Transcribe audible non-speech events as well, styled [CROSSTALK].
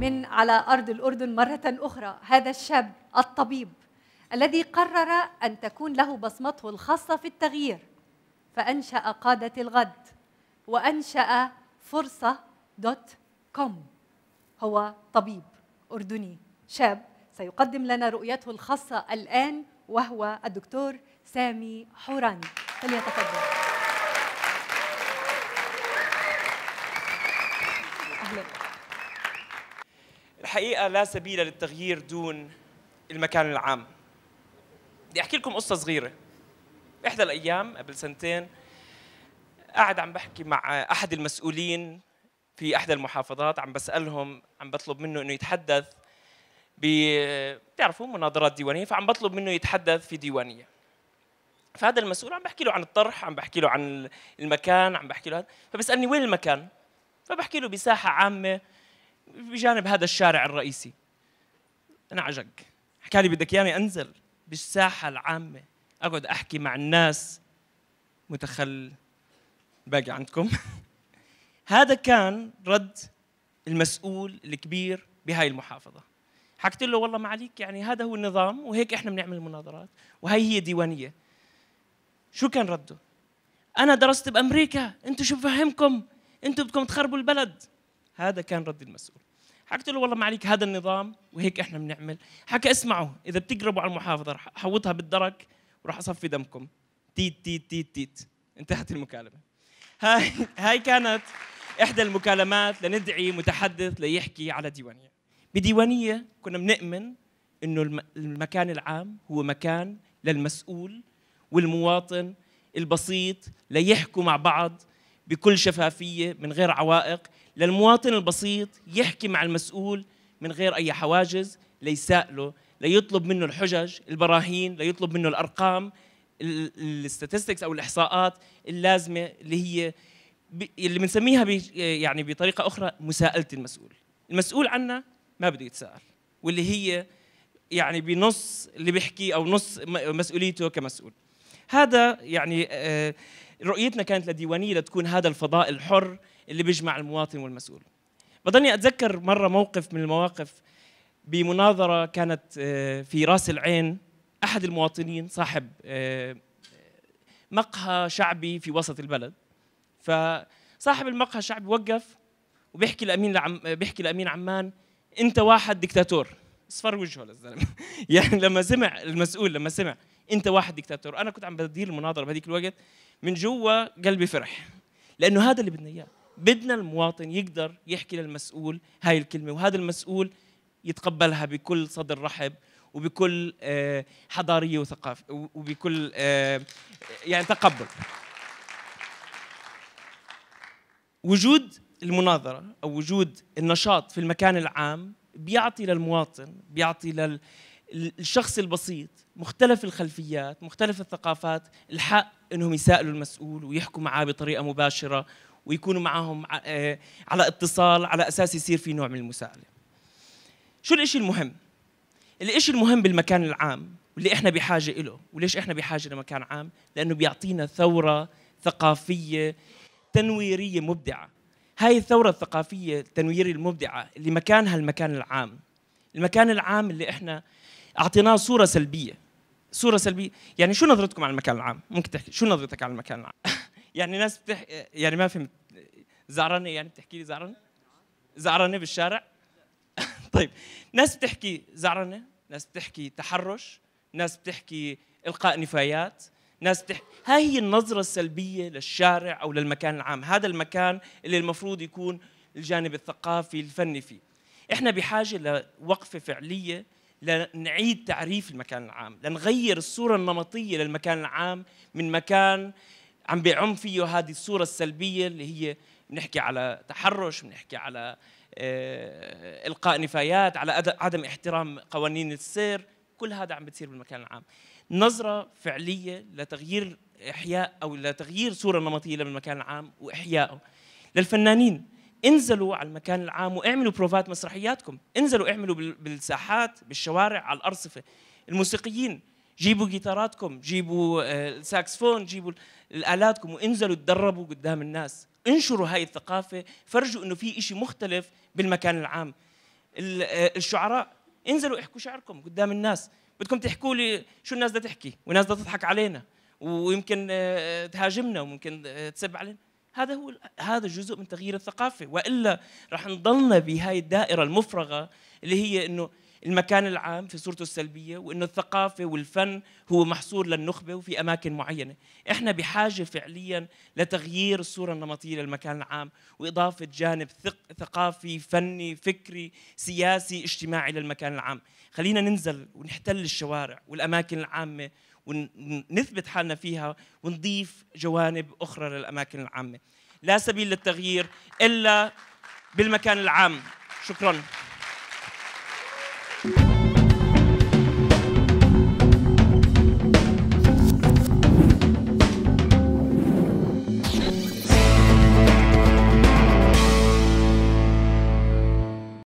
من على ارض الاردن مره اخرى هذا الشاب الطبيب الذي قرر ان تكون له بصمته الخاصه في التغيير فانشا قاده الغد وانشا فرصه دوت كوم هو طبيب اردني شاب سيقدم لنا رؤيته الخاصه الان وهو الدكتور سامي حوراني فليتفضل اهلا الحقيقه لا سبيل للتغيير دون المكان العام بدي احكي لكم قصه صغيره احدى الايام قبل سنتين قاعد عم بحكي مع احد المسؤولين في احدى المحافظات عم بسالهم عم بطلب منه انه يتحدث ب بتعرفوا مناظرات ديوانيه فعم بطلب منه يتحدث في ديوانيه فهذا المسؤول عم بحكي له عن الطرح عم بحكي له عن المكان عم بحكي له فبسالني وين المكان فبحكي له بساحه عامه بجانب هذا الشارع الرئيسي انا عجق حكى لي بدك اياني انزل بالساحه العامه اقعد احكي مع الناس متخل باقي عندكم [LAUGHS] هذا كان رد المسؤول الكبير بهاي المحافظه حكيت له والله ما عليك يعني هذا هو النظام وهيك احنا بنعمل المناظرات وهي هي ديوانيه شو كان رده انا درست بامريكا انتم شو بفهمكم انتم بدكم تخربوا البلد هذا كان رد المسؤول حكيت له والله ما عليك هذا النظام وهيك احنا بنعمل حكى اسمعوا اذا بتقربوا على المحافظه راح احوطها بالدرك وراح اصفي دمكم تيت تيت تيت تيت انتهت المكالمه هاي هاي كانت احدى المكالمات لندعي متحدث ليحكي على ديوانيه بديوانيه كنا بنؤمن انه المكان العام هو مكان للمسؤول والمواطن البسيط ليحكوا مع بعض بكل شفافيه من غير عوائق للمواطن البسيط يحكي مع المسؤول من غير اي حواجز ليساله ليطلب منه الحجج البراهين ليطلب منه الارقام الستاتستكس او الاحصاءات اللازمه اللي هي اللي بنسميها يعني بطريقه اخرى مساءله المسؤول المسؤول عنا ما بده يتساءل واللي هي يعني بنص اللي بيحكي او نص مسؤوليته كمسؤول هذا يعني آه، رؤيتنا كانت لديوانيه لتكون هذا الفضاء الحر اللي بيجمع المواطن والمسؤول بضلني اتذكر مره موقف من المواقف بمناظره كانت آه، في راس العين احد المواطنين صاحب آه، مقهى شعبي في وسط البلد فصاحب المقهى الشعبي وقف وبيحكي لامين لعم بيحكي لامين عمان انت واحد دكتاتور اصفر وجهه للزلمه [LAUGHS] يعني لما سمع المسؤول لما سمع انت واحد دكتاتور انا كنت عم بدير المناظره بهذيك الوقت من جوا قلبي فرح لانه هذا اللي بدنا اياه بدنا المواطن يقدر يحكي للمسؤول هاي الكلمه وهذا المسؤول يتقبلها بكل صدر رحب وبكل آه، حضاريه وثقافه وبكل آه، يعني تقبل وجود المناظره او وجود النشاط في المكان العام بيعطي للمواطن بيعطي لل الشخص البسيط مختلف الخلفيات مختلف الثقافات الحق انهم يسائلوا المسؤول ويحكوا معاه بطريقه مباشره ويكونوا معهم آه، على اتصال على اساس يصير في نوع من المساءله شو الإشي المهم الإشي المهم بالمكان العام واللي احنا بحاجه له وليش احنا بحاجه لمكان عام لانه بيعطينا ثوره ثقافيه تنويريه مبدعه هاي الثوره الثقافيه التنويريه المبدعه اللي مكانها المكان العام المكان العام اللي احنا اعطيناه صوره سلبيه صوره سلبيه يعني شو نظرتكم على المكان العام ممكن تحكي شو نظرتك على المكان العام [LAUGHS] يعني ناس بتح يعني ما فهمت زعرانه يعني بتحكي لي زعرانه زعرانه بالشارع [LAUGHS] طيب ناس بتحكي زعرنه ناس بتحكي تحرش ناس بتحكي القاء نفايات ناس بتحكي ها هي النظرة السلبية للشارع أو للمكان العام هذا المكان اللي المفروض يكون الجانب الثقافي الفني فيه إحنا بحاجة لوقفة فعلية لنعيد تعريف المكان العام لنغير الصورة النمطية للمكان العام من مكان عم بيعم فيه هذه الصورة السلبية اللي هي بنحكي على تحرش بنحكي على آه، إلقاء نفايات على عدم احترام قوانين السير كل هذا عم بتصير بالمكان العام نظرة فعلية لتغيير إحياء أو لتغيير صورة نمطية للمكان العام وإحيائه للفنانين انزلوا على المكان العام واعملوا بروفات مسرحياتكم انزلوا اعملوا بالساحات بالشوارع على الارصفه الموسيقيين جيبوا جيتاراتكم جيبوا آه، الساكسفون جيبوا الالاتكم وانزلوا تدربوا قدام الناس انشروا هاي الثقافه فرجوا انه في شيء مختلف بالمكان العام آه، الشعراء انزلوا احكوا شعركم قدام الناس بدكم تحكوا لي شو الناس بدها تحكي والناس بدها تضحك علينا ويمكن آه، تهاجمنا وممكن تسب علينا هذا هو هذا جزء من تغيير الثقافه والا رح نضلنا بهاي الدائره المفرغه اللي هي انه المكان العام في صورته السلبيه وانه الثقافه والفن هو محصور للنخبه وفي اماكن معينه احنا بحاجه فعليا لتغيير الصوره النمطيه للمكان العام واضافه جانب ثقافي فني فكري سياسي اجتماعي للمكان العام خلينا ننزل ونحتل الشوارع والاماكن العامه ونثبت حالنا فيها ونضيف جوانب أخرى للأماكن العامة لا سبيل للتغيير إلا بالمكان العام شكراً